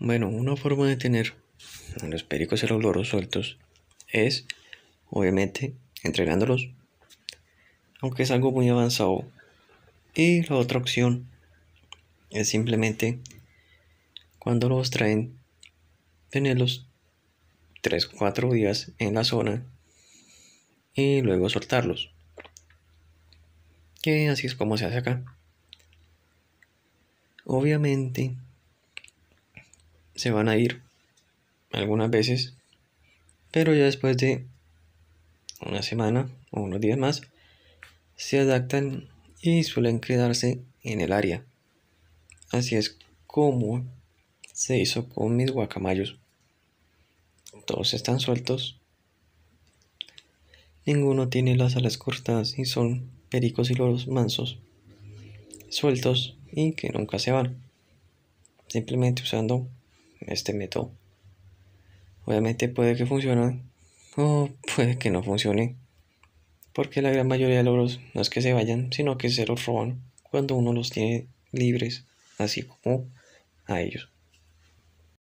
Bueno, una forma de tener los pericos loros sueltos es, obviamente, entrenándolos, aunque es algo muy avanzado. Y la otra opción es simplemente cuando los traen, tenerlos 3 4 días en la zona y luego soltarlos. Que así es como se hace acá. Obviamente, se van a ir algunas veces, pero ya después de una semana o unos días más, se adaptan y suelen quedarse en el área. Así es como se hizo con mis guacamayos. Todos están sueltos. Ninguno tiene las alas cortadas y son pericos y loros mansos, sueltos y que nunca se van, simplemente usando este método. Obviamente puede que funcione o puede que no funcione, porque la gran mayoría de logros no es que se vayan, sino que se los roban cuando uno los tiene libres, así como a ellos.